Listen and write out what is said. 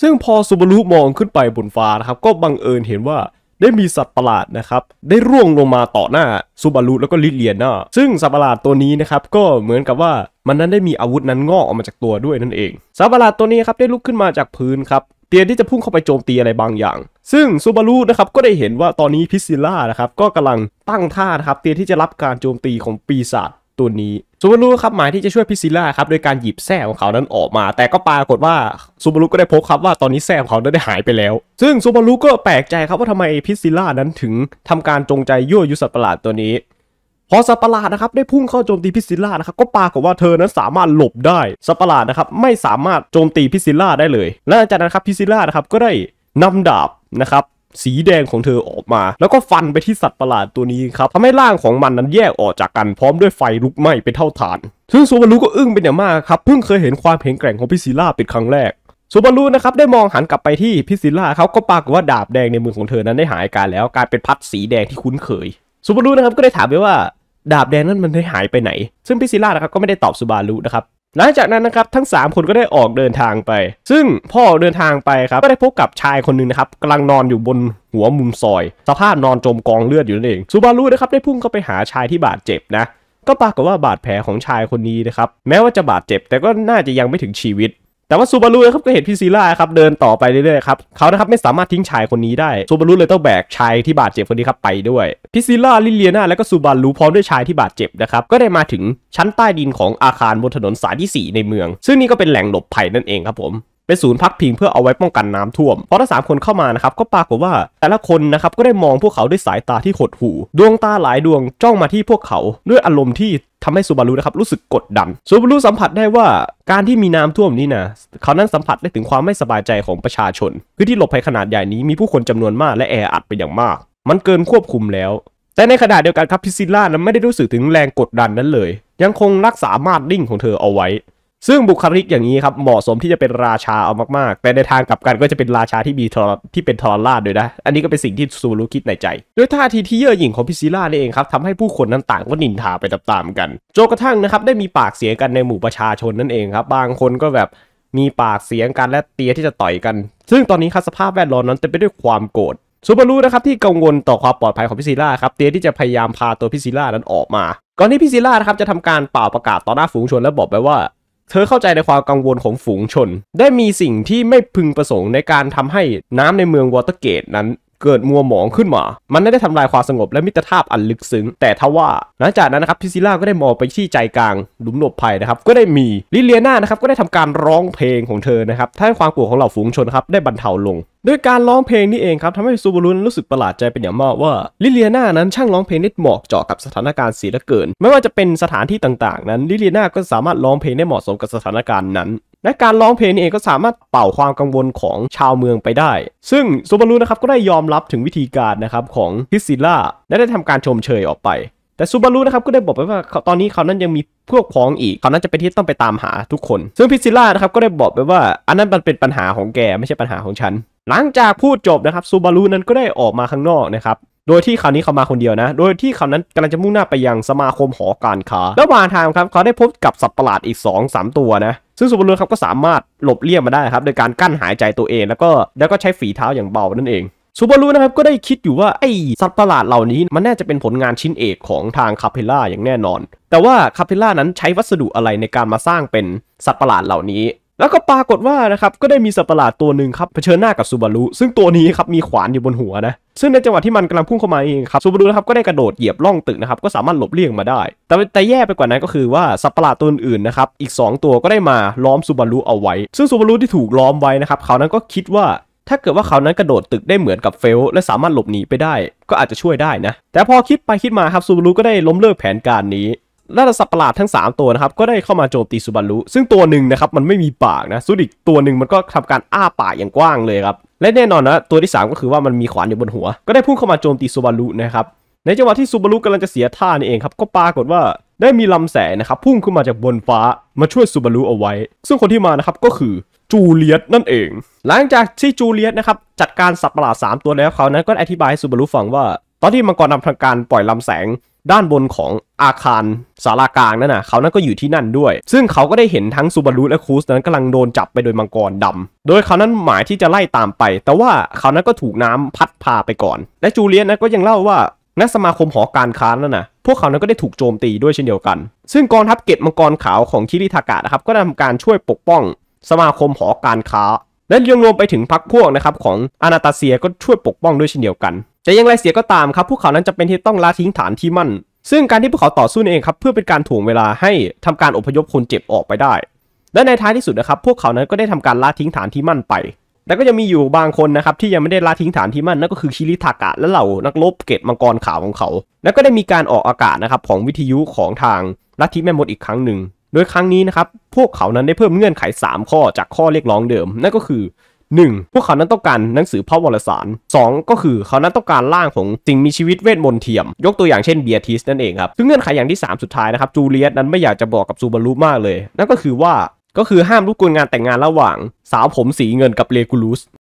ซึ่งพอซูบารุมองขึ้นไปบนฟ้านะครับก็บังเอิญเห็นว่า ได้มีสัตว์ประหลาดนะครับ ได้ร่วงลงมาต่อหน้าซูบารุแล้วก็ลิเลียน่า ซึ่งสัตว์ประหลาดตัวนี้นะครับก็เหมือนกับว่ามันนั้นได้มีอาวุธนั้นงอกออกมาจากตัวด้วยนั่นเอง สัตว์ประหลาดตัวนี้ครับได้ลุกขึ้นมาจากพื้นครับเตรียมที่จะพุ่งเข้าไปโจมตีอะไรบางอย่าง ซึ่งซูบารุนะครับก็ได้เห็นว่าตอนนี้พิซิล่านะครับก็กำลังตั้งท่านะครับเตรียมที่จะรับการโจมตีของปีศาจตัวนี้ซูบารุครับหมายที่จะช่วยพิซิล่าครับโดยการหยิบแส้ของเขานั้นออกมาแต่ก็ปรากฏว่าซูบารุก็ได้พบครับว่าตอนนี้แส้ของเขาได้หายไปแล้ว ซึ่งซูบารุก็แปลกใจครับว่าทำไมพิซิล่านั้นถึงทำการจงใจยั่วยุสัตว์ประหลาดตัวนี้ พอสัปหลาดนะครับ ได้พุ่งเข้าโจมตีพิซิล่านะครับก็ปากรว่าเธอนั้นสามารถหลบได้สัปหลาดนะครับไม่สามารถโจมตีพิซิล่าได้เลยและจากนั้นครับพิซิล่านะครับก็ได้นำดาบนะครับสีแดงของเธอออกมา แล้วก็ฟันไปที่สัตว์ประหลาดตัวนี้ครับทำให้ร่างของมันนั้นแยกออกจากกันพร้อมด้วยไฟลุกไหม้เป็นเท่าฐานซึ่งซูบารุก็อึ้งเป็นอย่างมากครับเพิ่งเคยเห็นความแข็งแกร่งของพิซิล่าเป็นครั้งแรกซูบารุนะครับได้มองหันกลับไปที่พิซิล่าเขาก็ปรากฏว่าดาบแดงในมือของเธอนั้นได้หายการแล้วกลายเป็นพัดสีแดงที่คุ้นเคยซูบารุนะครับก็ได้ถามไปว่าดาบแดงนั้นมันได้หายไปไหน ซึ่งพิซิล่านะครับก็ไม่ได้ตอบซูบารุนะครับหลังจากนั้นนะครับทั้ง 3 คนก็ได้ออกเดินทางไป ซึ่งพ่อเดินทางไปครับก็ได้พบกับชายคนหนึ่งนะครับกำลังนอนอยู่บนหัวมุมซอยสภาพนอนจมกองเลือดอยู่นั่นเองซูบารุนะครับได้พุ่งเข้าไปหาชายที่บาดเจ็บนะก็ปรากฏว่าบาดแผลของชายคนนี้นะครับแม้ว่าจะบาดเจ็บ แต่ก็น่าจะยังไม่ถึงชีวิตแต่ว่าซูบารุครับก็เห็นพี่ซีล่าครับเดินต่อไปเรื่อยๆ ครับเขานะครับไม่สามารถทิ้งชายคนนี้ได้ซูบารุเลยต้องแบกชายที่บาดเจ็บคนนี้ครับไปด้วยพี่ซีล่าลิเลียนาและก็ซูบารุพร้อมด้วยชายที่บาดเจ็บนะครับก็ได้มาถึงชั้นใต้ดินของอาคารบนถนนสายที่ 4 ในเมือง ซึ่งนี่ก็เป็นแหล่งหลบภัยนั่นเองครับผมเป็นศูนย์พักพิงเพื่อเอาไว้ป้องกันน้ำท่วมพอทั้งสามคนเข้ามานะครับก็ปรากฏว่า แต่ละคนนะครับก็ได้มองพวกเขาด้วยสายตาที่หดหู่ดวงตาหลายดวงจ้องมาที่พวกเขา ด้วยอารมณ์ที่ทำให้ซูบารุนะครับรู้สึกกดดันซูบารุสัมผัสได้ว่า การที่มีน้ำท่วมนี้นะเขานั้นสัมผัสได้ถึงความไม่สบายใจของประชาชนพื้นที่หลบภัยขนาดใหญ่นี้มีผู้คนจำนวนมากและแออัดไปอย่างมาก มันเกินควบคุมแล้ว แต่ในขณะเดียวกันครับพิซิล่านั้นไม่ได้รู้สึกถึงแรงกดดันนั้นเลย ยังคงรักษามาดดิ่งของเธอเอาไว้ซึ่งบุคลิกอย่างนี้ครับเหมาะสมที่จะเป็นราชาเอามากๆ แต่ในทางกลับกันก็จะเป็นราชาที่มีทอที่เป็นทอร่าด้วยนะ อันนี้ก็เป็นสิ่งที่ซูรุคิดในใจด้วยท่าทีที่เย่อหยิ่งของพิซิล่านี่เองครับทำให้ผู้คนนั้นต่างก็นินทาไปตามๆกันจนกระทั่งนะครับได้มีปากเสียงกันในหมู่ประชาชนนั่นเองครับ บางคนก็แบบมีปากเสียงกันและเตียที่จะต่อยกัน ซึ่งตอนนี้ครับสภาพแวดล้อมนั้นเต็มไปด้วยความโกรธ ซูบารุนะครับที่กังวลต่อความปลอดภัยของพิซิล่าครับเตียที่จะพยายามพาตัวพิซิล่านั้นออกมาก่อนที่พิซิล่านะครับจะทำการเป่าประกาศต่อหน้าฝูงชนและบอกไปว่าเธอเข้าใจในความกังวลของฝูงชน ได้มีสิ่งที่ไม่พึงประสงค์ในการทำให้น้ำในเมืองวอเตอร์เกตนั้นเกิดมัวหมองขึ้นมา มันได้ทำลายความสงบและมิตรภาพอันลึกซึ้ง แต่ทว่า หลังจากนั้นนะครับ พิซิล่าก็ได้มองไปที่ใจกลางหลุมหลบภัยนะครับ ก็ได้มีลิเลียนานะครับก็ได้ทำการร้องเพลงของเธอ นะครับทหาความกลัวของเหล่าฝูงชนครับได้บรรเทาลง ด้วยการร้องเพลงนี้เองครับทำให้ซูบารุนรู้สึกประหลาดใจเป็นอย่างมากว่าลิเลียนานั้นช่างร้องเพลงได้เหมาะเจาะกับสถานการณ์เสียเหลือเกิน ไม่ว่าจะเป็นสถานที่ต่างๆนั้นลิเลียนาก็สามารถร้องเพลงได้เหมาะสมกับสถานการณ์นั้นและการร้องเพลงเองก็สามารถเป่าความกังวลของชาวเมืองไปได้ ซึ่งซูบารุนะครับก็ได้ยอมรับถึงวิธีการนะครับของพิซิล่าและได้ทำการชมเชยออกไป แต่ซูบารุนะครับก็ได้บอกไปว่า ตอนนี้เขานั้นยังมีพวกพ้องอีก เขานั้นจะเป็นที่ต้องไปตามหาทุกคน ซึ่งพิซิล่านะครับก็ได้บอกไปว่าอันนั้นมันเป็นปัญหาของแกไม่ใช่ปัญหาของฉัน หลังจากพูดจบนะครับซูบารุนั้นก็ได้ออกมาข้างนอกนะครับโดยที่คราวนี้เขามาคนเดียวนะ โดยที่ครานั้นกำลังจะมุ่งหน้าไปยังสมาคมหอการค้าแลหว่างทางครับเขาได้พบกับสัตว์ประหลาดอีก 2-3 ตัวนะ ซึ่งสุบรุครับก็สามารถหลบเลี่ยงมาได้ครับโดยการกั้นหายใจตัวเอง แล้วก็แล้วก็ใช้ฝีเท้าอย่างเบานั่นเองสูบรุนะครับก็ได้คิดอยู่ว่าไอสัตว์ประหลาดเหล่านี้มันน่าจะเป็นผลงานชิ้นเอกของทางคาเพล่าอย่างแน่นอน แต่ว่าคาเพล่านั้นใช้วัสดุอะไรในการมาสร้างเป็นสัตว์ประหลาดเหล่านี้แล้วก็ปรากฏว่านะครับก็ได้มีสัตว์ประหลาดตัวหนึ่งครับเผชิญหน้ากับซูบารุซึ่งตัวนี้ครับมีขวานอยู่บนหัวนะ ซึ่งในจังหวะที่มันกำลังพุ่งเข้ามาเองครับซูบารุนะครับก็ได้กระโดดเหยียบล่องตึกนะครับก็สามารถหลบเลี่ยงมาได้ แต่แต่แย่ไปกว่านั้นก็คือว่า สัตว์ประหลาดตัวอื่นนะครับ อีก 2 ตัวก็ได้มาล้อมซูบารุเอาไว้ ซึ่งซูบารุที่ถูกล้อมไว้นะครับเขานั้นก็คิดว่าถ้าเกิดว่าเขานั้นกระโดดตึกได้เหมือนกับเฟล และสามารถหลบหนีไปได้ ก็อาจจะช่วยได้นะ แต่พอคิดไปคิดมาครับซูบารุก็ได้ล้มเลิกแผนการนี้ล่าสัตว์ประหลาดทั้ง 3 ตัวนะครับก็ได้เข้ามาโจมตีสุบารุซึ่งตัวหนึ่งนะครับมันไม่มีปากนะสุดอีกตัวหนึ่งมันก็ทำการอ้าปากอย่างกว้างเลยครับและแน่นอนนะตัวที่ 3 ก็คือว่ามันมีขวานอยู่บนหัว ก็ได้พุ่งเข้ามาโจมตีสุบารุนะครับในจังหวะที่สุบารุกำลังจะเสียท่านี่เองครับก็ปรากฏว่าได้มีลำแสงนะครับพุ่งขึ้นมาจากบนฟ้ามาช่วยสุบารุเอาไว้ ซึ่งคนที่มานะครับก็คือจูเลียตนั่นเอง หลังจากที่จูเลียตนะครับจัดการสัตว์ประหลาด3ตัวแล้วเขานั้นก็อธิบายให้สุบารุฟังว่าตอนที่มังกรนำทางการปล่อยลาแสงด้านบนของอาคารสารากลางนั่นน่ะเขานั้นก็อยู่ที่นั่นด้วย ซึ่งเขาก็ได้เห็นทั้งซูบารุ และคูสนั้นกำลังโดนจับไปโดยมังกรดำ โดยเขานั้นหมายที่จะไล่ตามไป แต่ว่าเขานั้นก็ถูกน้ำพัดพาไปก่อน และจูเลียนนั้นก็ยังเล่าว่านักสมาคมหอการค้านั่นน่ะพวกเขานั้นก็ได้ถูกโจมตีด้วยเช่นเดียวกัน ซึ่งกองทัพเกตมังกรขาวของคิริทากะนะครับก็ทำการช่วยปกป้อง สมาคมหอการค้า และยังรวมไปถึงพรรคพวกนะครับของอนาตาเซียก็ช่วยปกป้องด้วยเช่นเดียวกันจะยังไรเสียก็ตามครับ พวกเขานั้นจะเป็นที่ต้องลาทิ้งฐานที่มั่น ซึ่งการที่พวกเขาต่อสู้เองครับเพื่อเป็นการถ่วงเวลาให้ทำการอพยพคนเจ็บออกไปได้ และในท้ายที่สุดนะครับพวกเขานั้นก็ได้ทำการลาทิ้งฐานที่มั่นไปแต่ก็ยังมีอยู่บางคนนะครับที่ยังไม่ได้ลาทิ้งฐานที่มั่นนั่นก็คือชิริทากะและเหล่านักรบเกตมังกรขาวของเขา และก็ได้มีการออกอากาศนะครับของวิทยุของทางลัทธิแม่มดอีกครั้งหนึ่งโดยครั้งนี้นะครับพวกเขานั้นได้เพิ่มเงื่อนไข 3 ข้อจากข้อเรียกร้องเดิมนั่นก็คือ 1. พวกเขานั้นต้องการหนังสือพระวารสาร 2. ก็คือเขานั้นต้องการร่างของ สิ่งมีชีวิตเวทมนต์เทียม ยกตัวอย่างเช่นเบียทิสนั่นเองครับซึ่งเงื่อนไขอย่างที่ 3 สุดท้ายนะครับ จูเลียตนั้นไม่อยากจะบอกกับซูบารุมากเลย นั่นก็คือว่าก็คือห้ามรปกวนงานแต่งงานระหว่าง สาวผมสีเงินกับเลกูลูส